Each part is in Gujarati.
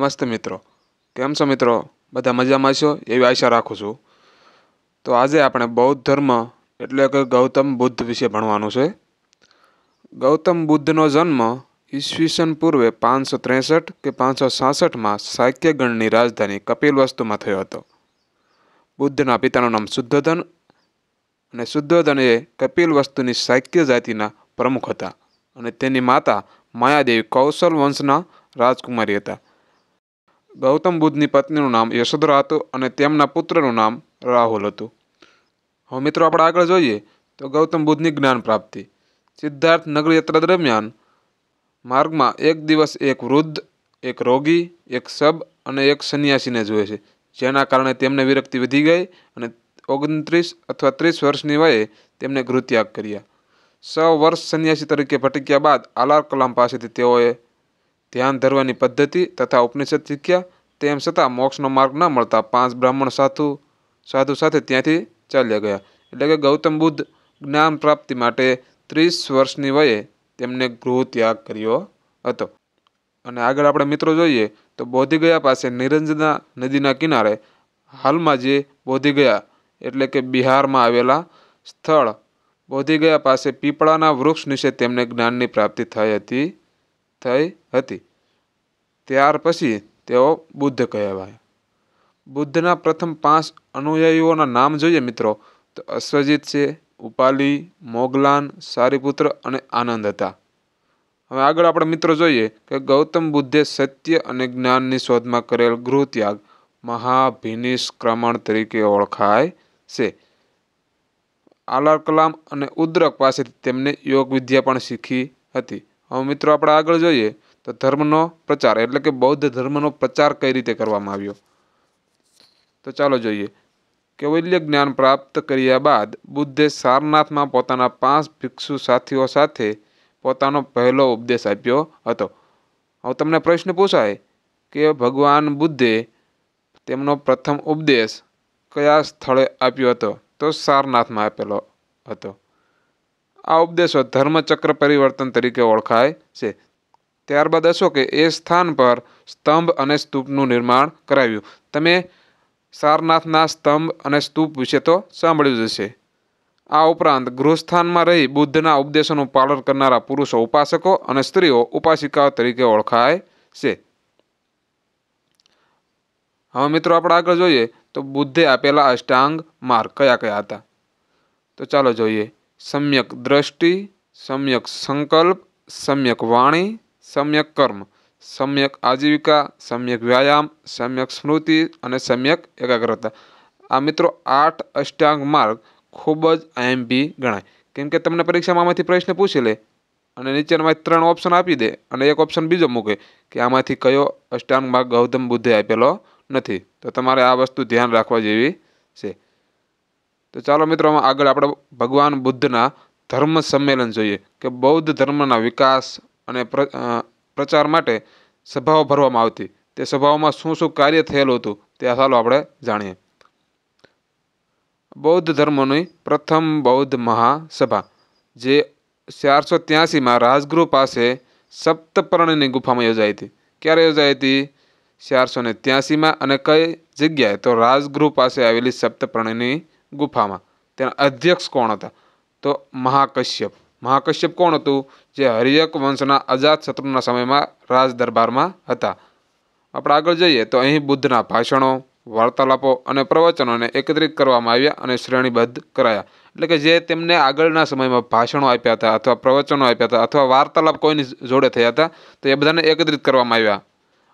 નમસ્તે મિત્રો કેમ છો મિત્રો બધા મજામાં છો એવી આશા રાખું છું તો આજે આપણે બૌદ્ધ ધર્મ એટલે કે ગૌતમ બુદ્ધ વિશે ભણવાનું છે ગૌતમ બુદ્ધનો જન્મ ઈસવીસન પૂર્વે પાંચસો ત્રેસઠ કે પાંચસો સાસઠમાં સાક્યગણની રાજધાની કપિલ વસ્તુમાં થયો હતો બુદ્ધના પિતાનું નામ શુદ્ધોધન અને શુદ્ધોધન એ કપિલ વસ્તુની સાક્ય જાતિના પ્રમુખ હતા અને તેની માતા માયાદેવી કૌશલ વંશના રાજકુમારી હતા ગૌતમ બુદ્ધની પત્નીનું નામ યશોધરા હતું અને તેમના પુત્રનું નામ રાહુલ હતું હવે મિત્રો આપણે આગળ જોઈએ તો ગૌતમ બુદ્ધની જ્ઞાન પ્રાપ્તિ સિદ્ધાર્થ નગર યાત્રા દરમિયાન માર્ગમાં એક દિવસ એક વૃદ્ધ એક રોગી એક શબ અને એક સંન્યાસીને જોવે છે જેના કારણે તેમને વિરક્તિ વધી ગઈ અને ઓગણત્રીસ અથવા ત્રીસ વર્ષની વયે તેમને ગૃત્યાગ કર્યા સ વર્ષ સંન્યાસી તરીકે ભટક્યા બાદ આલાર કલામ પાસેથી તેઓએ ધ્યાન ધરવાની પદ્ધતિ તથા ઉપનિષદ શીખ્યા તેમ છતાં મોક્ષનો માર્ગ ન મળતા પાંચ બ્રાહ્મણ સાધુ સાધુ સાથે ત્યાંથી ચાલ્યા ગયા એટલે કે ગૌતમ બુદ્ધ જ્ઞાન પ્રાપ્તિ માટે ત્રીસ વર્ષની વયે તેમને ગૃહ ત્યાગ કર્યો હતો અને આગળ આપણે મિત્રો જોઈએ તો બોધિગયા પાસે નિરંજના નદીના કિનારે હાલમાં જે બોધિગયા એટલે કે બિહારમાં આવેલા સ્થળ બોધિગયા પાસે પીપળાના વૃક્ષ નીચે તેમને જ્ઞાનની પ્રાપ્તિ થઈ હતી થઈ હતી ત્યાર પછી તેઓ બુદ્ધ કહેવાય બુદ્ધના પ્રથમ પાંચ અનુયાયીઓના નામ જોઈએ મિત્રો તો અશ્વજીત છે ઉપાલી મોગલાન સારીપુત્ર અને આનંદ હતા હવે આગળ આપણે મિત્રો જોઈએ કે ગૌતમ બુદ્ધે સત્ય અને જ્ઞાનની શોધમાં કરેલ ગૃહત્યાગ મહાભિનિષ્ક્રમણ તરીકે ઓળખાય છે આલાર કલામ અને ઉદ્રક પાસેથી તેમને યોગ વિદ્યા પણ શીખી હતી હવે મિત્રો આપણે આગળ જોઈએ તો ધર્મનો પ્રચાર એટલે કે બૌદ્ધ ધર્મનો પ્રચાર કઈ રીતે કરવામાં આવ્યો તો ચાલો જોઈએ કૌવલ્ય જ્ઞાન પ્રાપ્ત કર્યા બાદ બુદ્ધે સારનાથમાં પોતાના પાંચ ભિક્ષુ સાથીઓ સાથે પોતાનો પહેલો ઉપદેશ આપ્યો હતો હવે તમને પ્રશ્ન પૂછાય કે ભગવાન બુદ્ધે તેમનો પ્રથમ ઉપદેશ કયા સ્થળે આપ્યો હતો તો સારનાથમાં આપેલો હતો આ ઉપદેશો ધર્મચક્ર પરિવર્તન તરીકે ઓળખાય છે ત્યારબાદ અશોકે એ સ્થાન પર સ્તંભ અને સ્તૂપનું નિર્માણ કરાવ્યું તમે સારનાથના સ્તંભ અને સ્તૂપ વિશે તો સાંભળ્યું જ છે આ ઉપરાંત ગૃહસ્થાનમાં રહી બુદ્ધના ઉપદેશોનું પાલન કરનારા પુરુષો ઉપાસકો અને સ્ત્રીઓ ઉપાસિકાઓ તરીકે ઓળખાય છે હવે મિત્રો આપણે આગળ જોઈએ તો બુદ્ધે આપેલા અષ્ટાંગ માર્ગ કયા કયા હતા તો ચાલો જોઈએ સમ્યક દ્રષ્ટિ સમ્યક સંકલ્પ સમ્યક વાણી સમ્યક કર્મ સમ્યક આજીવિકા સમ્યક વ્યાયામ સમ્યક સ્મૃતિ અને સમ્યક એકાગ્રતા આ મિત્રો આઠ અષ્ટાંગ માર્ગ ખૂબ જ આઈએમપી ગણાય કેમ કે તમને પરીક્ષામાં આમાંથી પ્રશ્ન પૂછી લે અને નીચેનામાંથી ત્રણ ઓપ્શન આપી દે અને એક ઓપ્શન બીજો મૂકે કે આમાંથી કયો અષ્ટાંગ માર્ગ ગૌતમ બુદ્ધે આપેલો નથી તો તમારે આ વસ્તુ ધ્યાન રાખવા જેવી છે તો ચાલો મિત્રો આગળ આપણે ભગવાન બુદ્ધના ધર્મ સંમેલન જોઈએ કે બૌદ્ધ ધર્મના વિકાસ અને પ્રચાર માટે સભાઓ ભરવામાં આવતી તે સભાઓમાં શું શું કાર્ય થયેલું હતું તે ચાલો આપણે જાણીએ બૌદ્ધ ધર્મની પ્રથમ બૌદ્ધ મહાસભા જે ચારસો ત્યાસીમાં રાજગૃહ પાસે સપ્તપર્ણની ગુફામાં યોજાઈ હતી ક્યારે યોજાઈ હતી ચારસો ને ત્યાસીમાં અને કઈ જગ્યાએ તો રાજગૃહ પાસે આવેલી સપ્તપર્ણની ગુફામાં તેના અધ્યક્ષ કોણ હતા તો મહાકશ્યપ મહાકશ્યપ કોણ હતું જે હરિયક વંશના અજાત શત્રુના સમયમાં રાજદરબારમાં હતા આપણે આગળ જઈએ તો અહીં બુદ્ધના ભાષણો વાર્તાલાપો અને પ્રવચનોને એકત્રિત કરવામાં આવ્યા અને શ્રેણીબદ્ધ કરાયા એટલે કે જે તેમને આગળના સમયમાં ભાષણો આપ્યા હતા અથવા પ્રવચનો આપ્યા હતા અથવા વાર્તાલાપ કોઈની જોડે થયા હતા તો એ બધાને એકત્રિત કરવામાં આવ્યા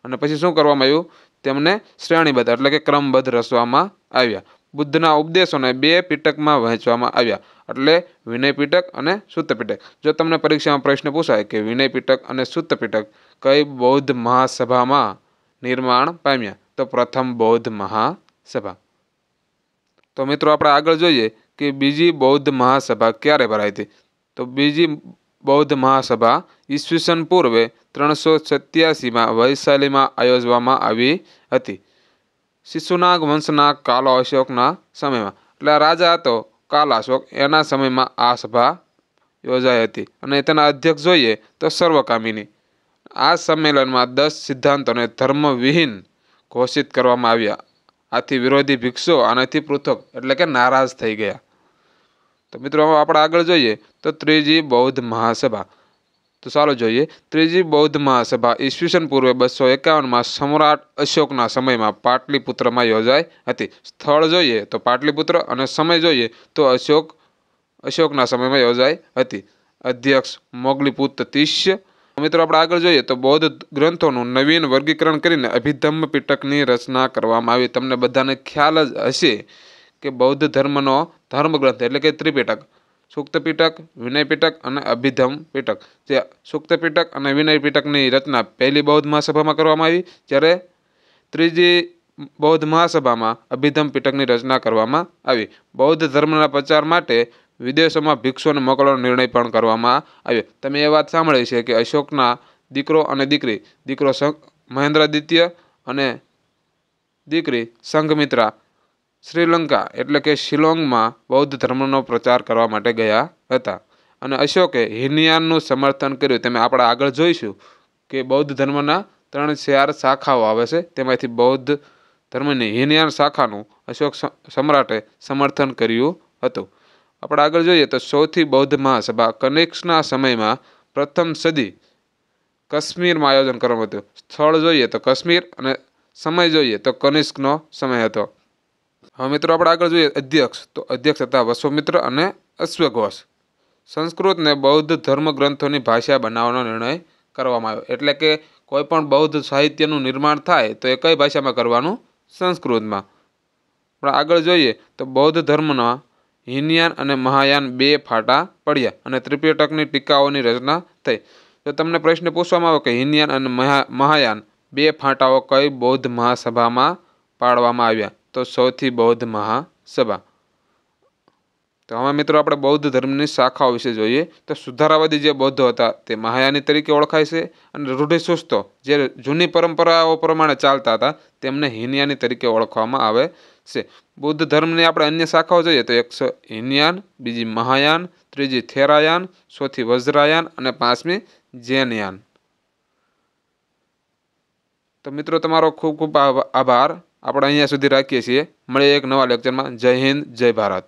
અને પછી શું કરવામાં આવ્યું તેમને શ્રેણીબદ્ધ એટલે કે ક્રમબદ્ધ રચવામાં આવ્યા બુદ્ધના ઉપદેશોને બે પીટકમાં વહેંચવામાં આવ્યા એટલે વિનય પીટક અને સૂત્ર પીટક જો તમને પરીક્ષામાં પ્રશ્ન પૂછાય કે વિનય પીટક અને સૂત્ર પીટક કઈ બૌદ્ધ મહાસભામાં નિર્માણ પામ્યા તો પ્રથમ બૌદ્ધ મહાસભા તો મિત્રો આપણે આગળ જોઈએ કે બીજી બૌદ્ધ મહાસભા ક્યારે ભરાઈ હતી તો બીજી બૌદ્ધ મહાસભા ઈસવીસન પૂર્વે ત્રણસો સત્યાસીમાં વૈશાલીમાં આયોજવામાં આવી હતી શિશુનાગ વંશના કાલો અશોકના સમયમાં એટલે રાજા હતો કાલા અશોક એના સમયમાં આ સભા યોજાઈ હતી અને તેના અધ્યક્ષ જોઈએ તો સર્વકામિની આ સંમેલનમાં દસ સિદ્ધાંતોને ધર્મવિહીન ઘોષિત કરવામાં આવ્યા આથી વિરોધી ભિક્ષો આનાથી પૃથક એટલે કે નારાજ થઈ ગયા તો મિત્રો આપણે આગળ જોઈએ તો ત્રીજી બૌદ્ધ મહાસભા તો ચાલો જોઈએ ત્રીજી બૌદ્ધ મહાસભા ઈસવીસન પૂર્વે બસો એકાવનમાં સમ્રાટ અશોકના સમયમાં પાટલીપુત્રમાં યોજાઈ હતી સ્થળ જોઈએ તો પાટલીપુત્ર અને સમય જોઈએ તો અશોક અશોકના સમયમાં યોજાઈ હતી અધ્યક્ષ મોગલીપુત તિષ્ય મિત્રો આપણે આગળ જોઈએ તો બૌદ્ધ ગ્રંથોનું નવીન વર્ગીકરણ કરીને અભિધમ્મ પીટકની રચના કરવામાં આવી તમને બધાને ખ્યાલ જ હશે કે બૌદ્ધ ધર્મનો ધર્મગ્રંથ એટલે કે ત્રિપીટક સૂક્ત પીટક વિનય પીટક અને અભિધમ પીટક જે સૂક્ત પીટક અને વિનય પીટકની રચના પહેલી બૌદ્ધ મહાસભામાં કરવામાં આવી જ્યારે ત્રીજી બૌદ્ધ મહાસભામાં અભિધમ પીટકની રચના કરવામાં આવી બૌદ્ધ ધર્મના પ્રચાર માટે વિદેશોમાં ભિક્ષુઓને મોકલવાનો નિર્ણય પણ કરવામાં આવ્યો તમે એ વાત સાંભળી છે કે અશોકના દીકરો અને દીકરી દીકરો મહેન્દ્ર દ્વિતીય અને દીકરી સંઘમિત્રા શ્રીલંકા એટલે કે શિલોંગમાં બૌદ્ધ ધર્મનો પ્રચાર કરવા માટે ગયા હતા અને અશોકે હિનયાનનું સમર્થન કર્યું તમે આપણે આગળ જોઈશું કે બૌદ્ધ ધર્મના ત્રણ ચાર શાખાઓ આવે છે તેમાંથી બૌદ્ધ ધર્મની હિનયાન શાખાનું અશોક સમ્રાટે સમર્થન કર્યું હતું આપણે આગળ જોઈએ તો સૌથી બૌદ્ધ મહાસભા કનેક્સના સમયમાં પ્રથમ સદી કાશ્મીરમાં આયોજન કરવામાં હતું સ્થળ જોઈએ તો કશ્મીર અને સમય જોઈએ તો કનિષ્કનો સમય હતો હવે મિત્રો આપણે આગળ જોઈએ અધ્યક્ષ તો અધ્યક્ષ હતા વસુમિત્ર અને અશ્વઘોષ સંસ્કૃતને બૌદ્ધ ધર્મ ગ્રંથોની ભાષા બનાવવાનો નિર્ણય કરવામાં આવ્યો એટલે કે કોઈપણ બૌદ્ધ સાહિત્યનું નિર્માણ થાય તો એ કઈ ભાષામાં કરવાનું સંસ્કૃતમાં પણ આગળ જોઈએ તો બૌદ્ધ ધર્મના હિનયાન અને મહાયાન બે ફાટા પડ્યા અને ત્રિપ્યટકની ટીકાઓની રચના થઈ તો તમને પ્રશ્ન પૂછવામાં આવે કે હિનયાન અને મહાયાન બે ફાટાઓ કઈ બૌદ્ધ મહાસભામાં પાડવામાં આવ્યા તો સૌથી બૌદ્ધ મહાસભા તો હવે મિત્રો આપણે બૌદ્ધ ધર્મની શાખાઓ વિશે જોઈએ તો સુધારાવાદી જે બૌદ્ધ હતા તે મહાયાની તરીકે ઓળખાય છે અને રૂઢિસુસ્તો જે જૂની પરંપરાઓ પ્રમાણે ચાલતા હતા તેમને હિનયાની તરીકે ઓળખવામાં આવે છે બૌદ્ધ ધર્મની આપણે અન્ય શાખાઓ જોઈએ તો એકસો હિનયાન બીજી મહાયાન ત્રીજી થેરાયાન ચોથી વજ્રાયાન અને પાંચમી જૈનયાન તો મિત્રો તમારો ખૂબ ખૂબ આભાર આપણે અહીંયા સુધી રાખીએ છીએ મળીએ એક નવા લેક્ચરમાં જય હિન્દ જય ભારત